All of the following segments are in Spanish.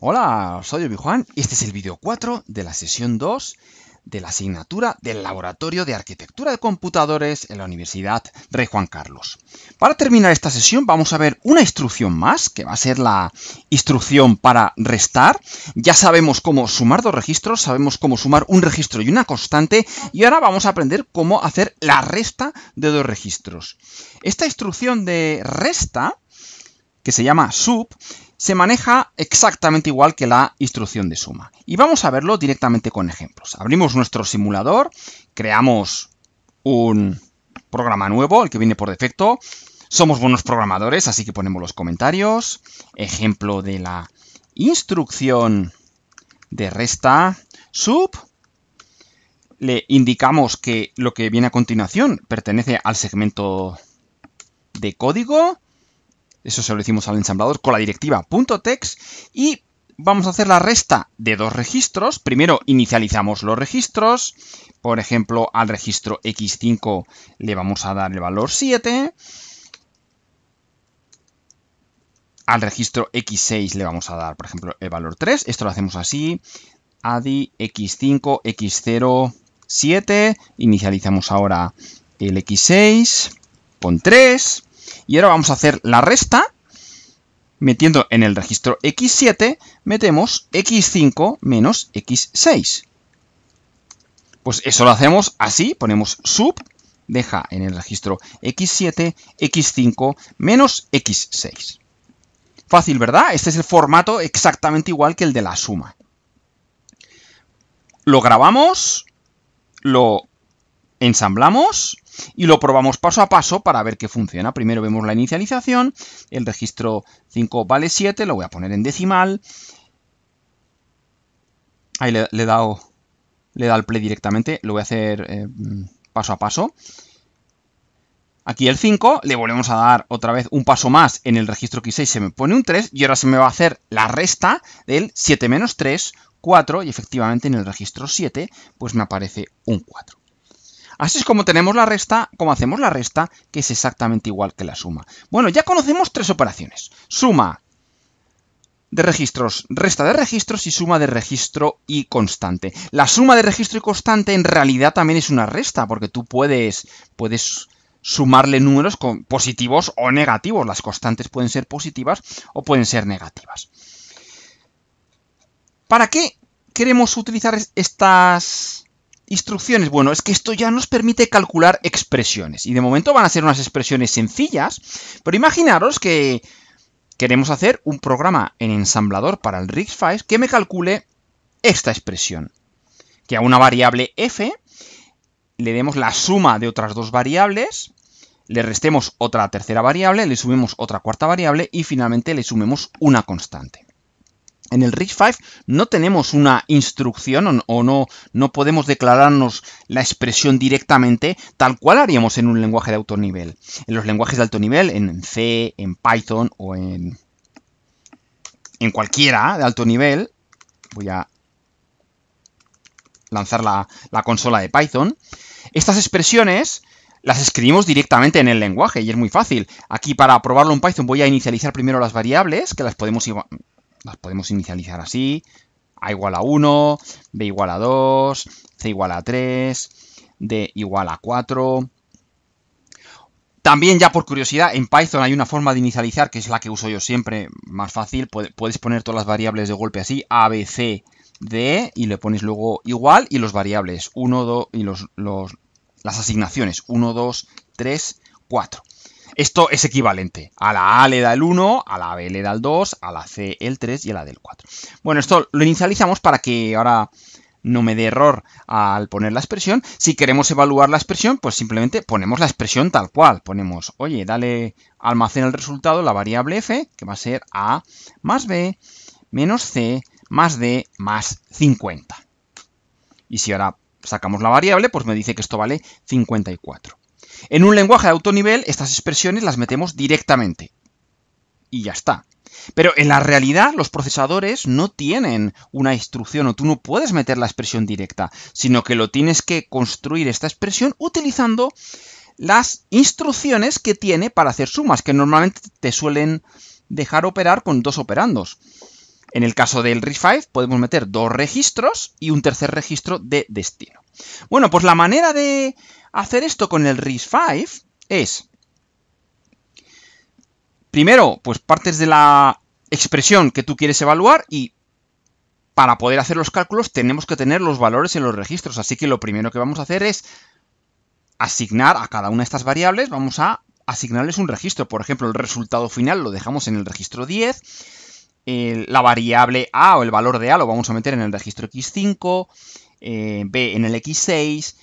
Hola, soy Obi Juan y este es el vídeo 4 de la sesión 2 de la asignatura del Laboratorio de Arquitectura de Computadores en la Universidad Rey Juan Carlos. Para terminar esta sesión vamos a ver una instrucción más, que va a ser la instrucción para restar. Ya sabemos cómo sumar dos registros, sabemos cómo sumar un registro y una constante, y ahora vamos a aprender cómo hacer la resta de dos registros. Esta instrucción de resta, que se llama sub, se maneja exactamente igual que la instrucción de suma. Y vamos a verlo directamente con ejemplos. Abrimos nuestro simulador, creamos un programa nuevo, el que viene por defecto. Somos buenos programadores, así que ponemos los comentarios. Ejemplo de la instrucción de resta sub. Le indicamos que lo que viene a continuación pertenece al segmento de código eso se lo hicimos al ensamblador con la directiva .text y vamos a hacer la resta de dos registros. Primero inicializamos los registros. Por ejemplo, al registro x5 le vamos a dar el valor 7. Al registro x6 le vamos a dar, por ejemplo, el valor 3. Esto lo hacemos así. ADI x5, x0, 7. Inicializamos ahora el x6 con 3. Y ahora vamos a hacer la resta, metiendo en el registro x7, metemos x5 menos x6. Pues eso lo hacemos así, ponemos sub, deja en el registro x7, x5 menos x6. Fácil, ¿verdad? Este es el formato exactamente igual que el de la suma. Lo grabamos, lo ensamblamos y lo probamos paso a paso para ver qué funciona. Primero vemos la inicialización, el registro 5 vale 7, lo voy a poner en decimal. Ahí le, he dado, le he el play directamente, lo voy a hacer eh, paso a paso. Aquí el 5, le volvemos a dar otra vez un paso más en el registro X6, se me pone un 3 y ahora se me va a hacer la resta del 7 menos 3, 4 y efectivamente en el registro 7 pues me aparece un 4. Así es como tenemos la resta, como hacemos la resta, que es exactamente igual que la suma. Bueno, ya conocemos tres operaciones. Suma de registros, resta de registros y suma de registro y constante. La suma de registro y constante en realidad también es una resta, porque tú puedes, sumarle números positivos o negativos. Las constantes pueden ser positivas o pueden ser negativas. ¿Para qué queremos utilizar estas Instrucciones, bueno, es que esto ya nos permite calcular expresiones. Y de momento van a ser unas expresiones sencillas, pero imaginaros que queremos hacer un programa en ensamblador para el risc que me calcule esta expresión. Que a una variable f le demos la suma de otras dos variables, le restemos otra tercera variable, le sumemos otra cuarta variable y finalmente le sumemos una constante en el Rich 5 no tenemos una instrucción o no, no podemos declararnos la expresión directamente tal cual haríamos en un lenguaje de alto nivel. En los lenguajes de alto nivel, en C, en Python o en, en cualquiera de alto nivel, voy a lanzar la, la consola de Python, estas expresiones las escribimos directamente en el lenguaje y es muy fácil. Aquí para probarlo en Python voy a inicializar primero las variables, que las podemos las podemos inicializar así. A igual a 1, B igual a 2, C igual a 3, D igual a 4. También ya por curiosidad, en Python hay una forma de inicializar, que es la que uso yo siempre, más fácil. Puedes poner todas las variables de golpe así, A, B, C, D, y le pones luego igual y los variables, 1, 2, y las asignaciones, 1, 2, 3, 4. Esto es equivalente. A la A le da el 1, a la B le da el 2, a la C el 3 y a la D el 4. Bueno, esto lo inicializamos para que ahora no me dé error al poner la expresión. Si queremos evaluar la expresión, pues simplemente ponemos la expresión tal cual. Ponemos, oye, dale, almacena el resultado, la variable f, que va a ser a más b menos c más d más 50. Y si ahora sacamos la variable, pues me dice que esto vale 54. En un lenguaje de alto nivel, estas expresiones las metemos directamente. Y ya está. Pero en la realidad, los procesadores no tienen una instrucción o tú no puedes meter la expresión directa, sino que lo tienes que construir esta expresión utilizando las instrucciones que tiene para hacer sumas, que normalmente te suelen dejar operar con dos operandos. En el caso del R5 podemos meter dos registros y un tercer registro de destino. Bueno, pues la manera de hacer esto con el R5 es, primero, pues partes de la expresión que tú quieres evaluar y para poder hacer los cálculos tenemos que tener los valores en los registros. Así que lo primero que vamos a hacer es asignar a cada una de estas variables, vamos a asignarles un registro. Por ejemplo, el resultado final lo dejamos en el registro 10 la variable A o el valor de A lo vamos a meter en el registro X5, eh, B en el X6,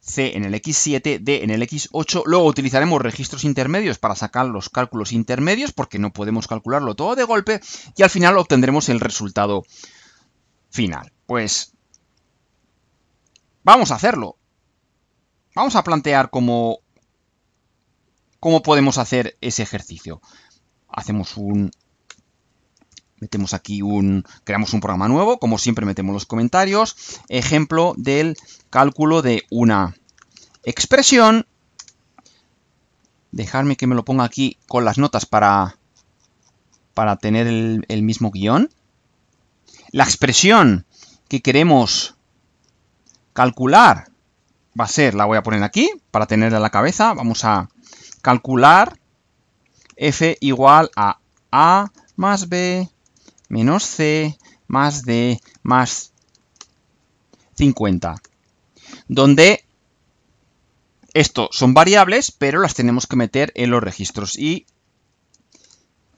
C en el X7, D en el X8. Luego utilizaremos registros intermedios para sacar los cálculos intermedios porque no podemos calcularlo todo de golpe y al final obtendremos el resultado final. Pues vamos a hacerlo. Vamos a plantear cómo, cómo podemos hacer ese ejercicio. Hacemos un metemos aquí un, creamos un programa nuevo, como siempre metemos los comentarios, ejemplo del cálculo de una expresión, dejarme que me lo ponga aquí con las notas para, para tener el, el mismo guión, la expresión que queremos calcular va a ser, la voy a poner aquí para tenerla en la cabeza, vamos a calcular f igual a a más b menos c más d más 50. Donde esto son variables, pero las tenemos que meter en los registros. Y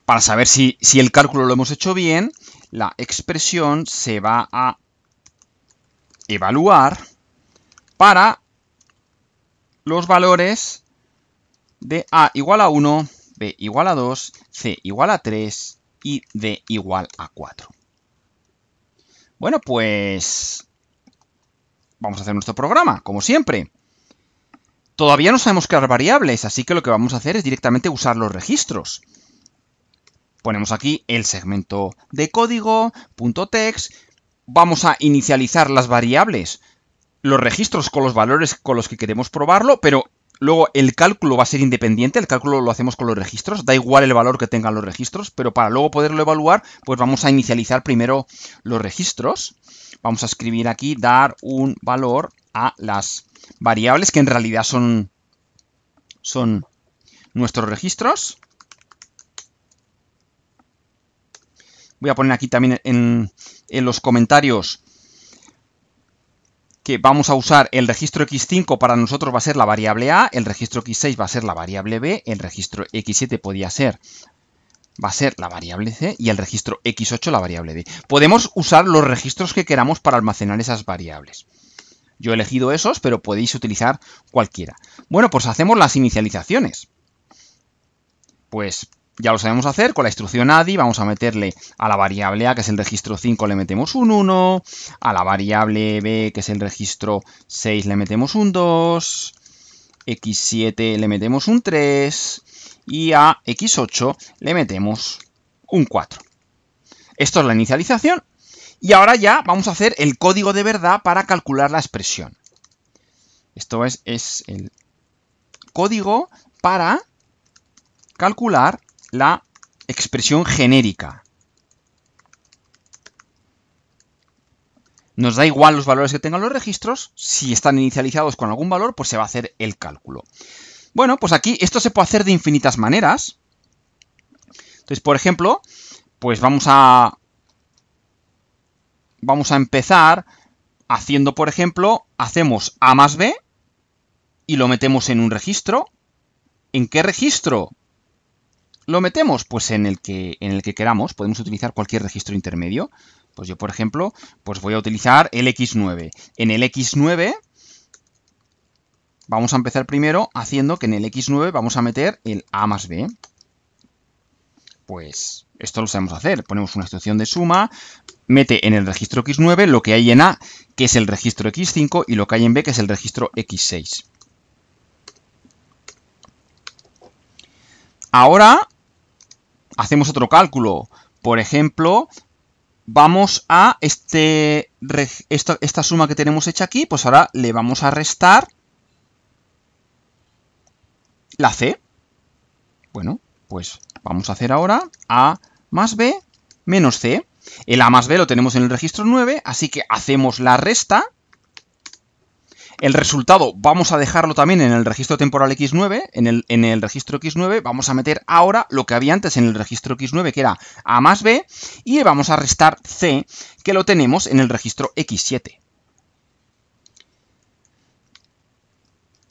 para saber si, el cálculo lo hemos hecho bien, la expresión se va a evaluar para los valores de a igual a 1, b igual a 2, c igual a 3, y de igual a 4. Bueno, pues vamos a hacer nuestro programa, como siempre. Todavía no sabemos crear variables, así que lo que vamos a hacer es directamente usar los registros. Ponemos aquí el segmento de código, punto text, vamos a inicializar las variables, los registros con los valores con los que queremos probarlo, pero Luego, el cálculo va a ser independiente, el cálculo lo hacemos con los registros, da igual el valor que tengan los registros, pero para luego poderlo evaluar, pues vamos a inicializar primero los registros. Vamos a escribir aquí dar un valor a las variables que en realidad son, son nuestros registros. Voy a poner aquí también en, en los comentarios que vamos a usar el registro X5 para nosotros va a ser la variable A, el registro X6 va a ser la variable B, el registro X7 podía ser va a ser la variable C y el registro X8 la variable D. Podemos usar los registros que queramos para almacenar esas variables. Yo he elegido esos, pero podéis utilizar cualquiera. Bueno, pues hacemos las inicializaciones. Pues ya lo sabemos hacer con la instrucción ADI, vamos a meterle a la variable A, que es el registro 5, le metemos un 1, a la variable B, que es el registro 6, le metemos un 2, X7 le metemos un 3 y a X8 le metemos un 4. Esto es la inicialización y ahora ya vamos a hacer el código de verdad para calcular la expresión. Esto es, es el código para calcular la expresión genérica. Nos da igual los valores que tengan los registros, si están inicializados con algún valor, pues se va a hacer el cálculo. Bueno, pues aquí esto se puede hacer de infinitas maneras. Entonces, por ejemplo, pues vamos a vamos a empezar haciendo, por ejemplo, hacemos A más B y lo metemos en un registro. ¿En qué registro? Lo metemos pues en el que en el que queramos, podemos utilizar cualquier registro intermedio. Pues yo, por ejemplo, pues voy a utilizar el X9. En el X9 vamos a empezar primero haciendo que en el X9 vamos a meter el A más B. Pues esto lo sabemos hacer. Ponemos una instrucción de suma, mete en el registro X9 lo que hay en A, que es el registro X5, y lo que hay en B, que es el registro X6. Ahora hacemos otro cálculo. Por ejemplo, vamos a este, esta, esta suma que tenemos hecha aquí, pues ahora le vamos a restar la C. Bueno, pues vamos a hacer ahora A más B menos C. El A más B lo tenemos en el registro 9, así que hacemos la resta el resultado vamos a dejarlo también en el registro temporal X9, en el, en el registro X9 vamos a meter ahora lo que había antes en el registro X9 que era A más B y vamos a restar C que lo tenemos en el registro X7.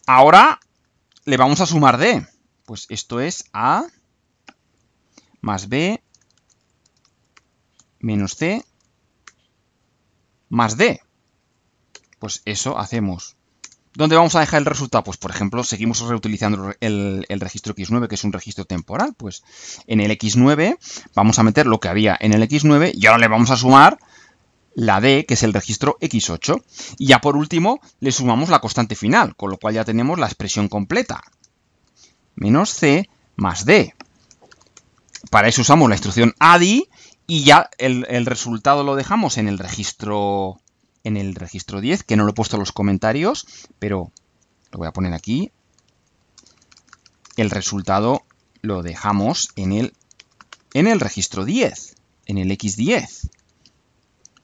Ahora le vamos a sumar D. Pues esto es A más B menos C más D. Pues eso hacemos ¿Dónde vamos a dejar el resultado? Pues, por ejemplo, seguimos reutilizando el, registro X9, que es un registro temporal. Pues en el X9 vamos a meter lo que había en el X9 y ahora le vamos a sumar la D, que es el registro X8. Y ya por último le sumamos la constante final, con lo cual ya tenemos la expresión completa. Menos C más D. Para eso usamos la instrucción ADI y ya el, el resultado lo dejamos en el registro en el registro 10, que no lo he puesto en los comentarios, pero lo voy a poner aquí. El resultado lo dejamos en el, en el registro 10, en el X10.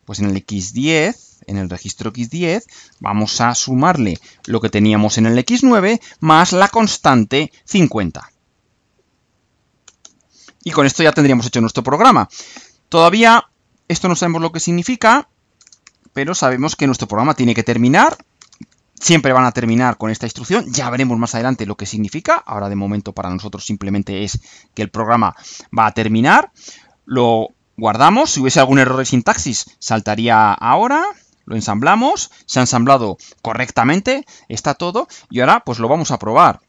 Pues en el X10, en el registro X10, vamos a sumarle lo que teníamos en el X9 más la constante 50. Y con esto ya tendríamos hecho nuestro programa. Todavía esto no sabemos lo que significa, pero sabemos que nuestro programa tiene que terminar. Siempre van a terminar con esta instrucción, ya veremos más adelante lo que significa. Ahora de momento para nosotros simplemente es que el programa va a terminar. Lo guardamos, si hubiese algún error de sintaxis saltaría ahora lo ensamblamos, se ha ensamblado correctamente, está todo y ahora pues lo vamos a probar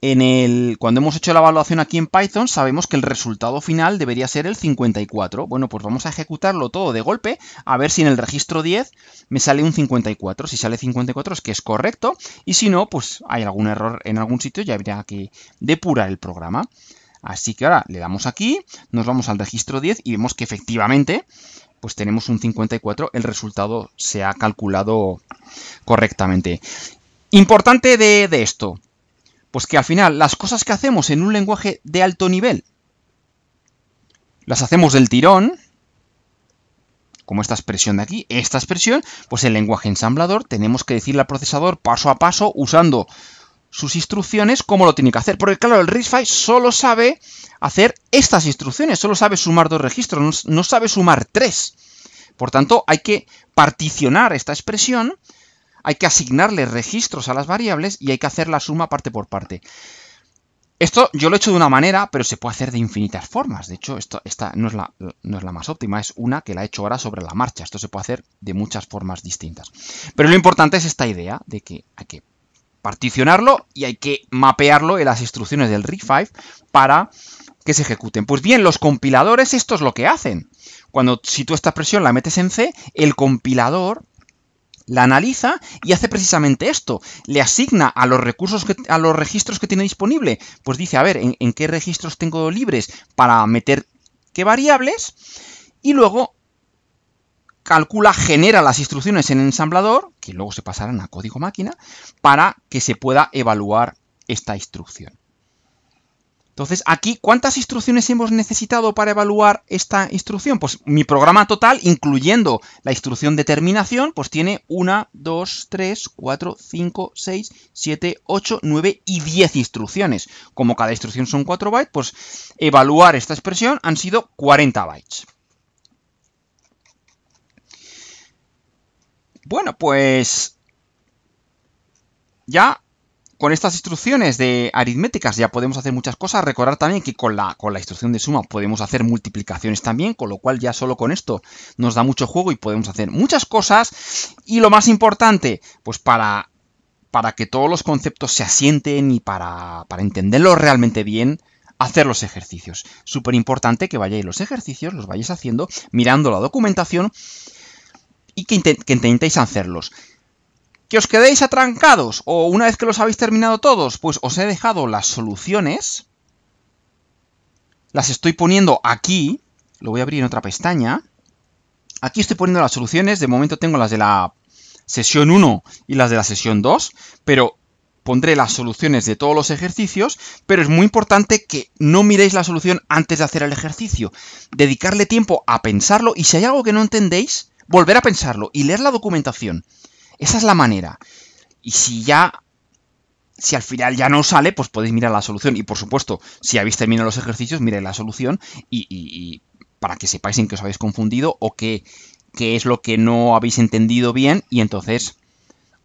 el, cuando hemos hecho la evaluación aquí en Python, sabemos que el resultado final debería ser el 54. Bueno, pues vamos a ejecutarlo todo de golpe, a ver si en el registro 10 me sale un 54. Si sale 54 es que es correcto, y si no, pues hay algún error en algún sitio y habría que depurar el programa. Así que ahora le damos aquí, nos vamos al registro 10 y vemos que efectivamente pues tenemos un 54, el resultado se ha calculado correctamente. Importante de esto, pues que al final las cosas que hacemos en un lenguaje de alto nivel, las hacemos del tirón, como esta expresión de aquí, esta expresión, pues el lenguaje ensamblador tenemos que decirle al procesador paso a paso usando sus instrucciones cómo lo tiene que hacer. Porque claro, el RISC-V solo sabe hacer estas instrucciones, solo sabe sumar dos registros, no sabe sumar tres. Por tanto, hay que particionar esta expresión hay que asignarle registros a las variables y hay que hacer la suma parte por parte. Esto yo lo he hecho de una manera, pero se puede hacer de infinitas formas. De hecho, esta no es, la, no es la más óptima, es una que la he hecho ahora sobre la marcha. Esto se puede hacer de muchas formas distintas. Pero lo importante es esta idea de que hay que particionarlo y hay que mapearlo en las instrucciones del RIG5 para que se ejecuten. Pues bien, los compiladores esto es lo que hacen. Cuando si tú esta expresión la metes en C, el compilador la analiza y hace precisamente esto. Le asigna a los recursos, a los registros que tiene disponible. Pues dice, a ver, ¿en, qué registros tengo libres para meter qué variables? Y luego calcula, genera las instrucciones en ensamblador, que luego se pasarán a código máquina, para que se pueda evaluar esta instrucción. Entonces, aquí, ¿cuántas instrucciones hemos necesitado para evaluar esta instrucción? Pues mi programa total, incluyendo la instrucción de terminación, pues tiene 1, 2, 3, 4, 5, 6, 7, 8, 9 y 10 instrucciones. Como cada instrucción son 4 bytes, pues evaluar esta expresión han sido 40 bytes. Bueno, pues ya con estas instrucciones de aritméticas ya podemos hacer muchas cosas. Recordar también que con la, con la instrucción de suma podemos hacer multiplicaciones también, con lo cual ya solo con esto nos da mucho juego y podemos hacer muchas cosas. Y lo más importante, pues para, para que todos los conceptos se asienten y para, para entenderlos realmente bien, hacer los ejercicios. Súper importante que vayáis los ejercicios, los vayáis haciendo, mirando la documentación y que intentéis hacerlos. ¿Que os quedéis atrancados? ¿O una vez que los habéis terminado todos? Pues os he dejado las soluciones. Las estoy poniendo aquí. Lo voy a abrir en otra pestaña. Aquí estoy poniendo las soluciones. De momento tengo las de la sesión 1 y las de la sesión 2. Pero pondré las soluciones de todos los ejercicios, pero es muy importante que no miréis la solución antes de hacer el ejercicio. Dedicarle tiempo a pensarlo y si hay algo que no entendéis, volver a pensarlo y leer la documentación. Esa es la manera. Y si ya si al final ya no sale, pues podéis mirar la solución. Y por supuesto, si habéis terminado los ejercicios, mirad la solución y, para que sepáis en qué os habéis confundido o qué, es lo que no habéis entendido bien y entonces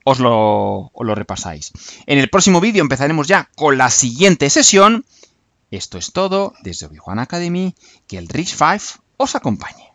os lo, repasáis. En el próximo vídeo empezaremos ya con la siguiente sesión. Esto es todo desde Obi-Wan Academy. Que el Rich Five os acompañe.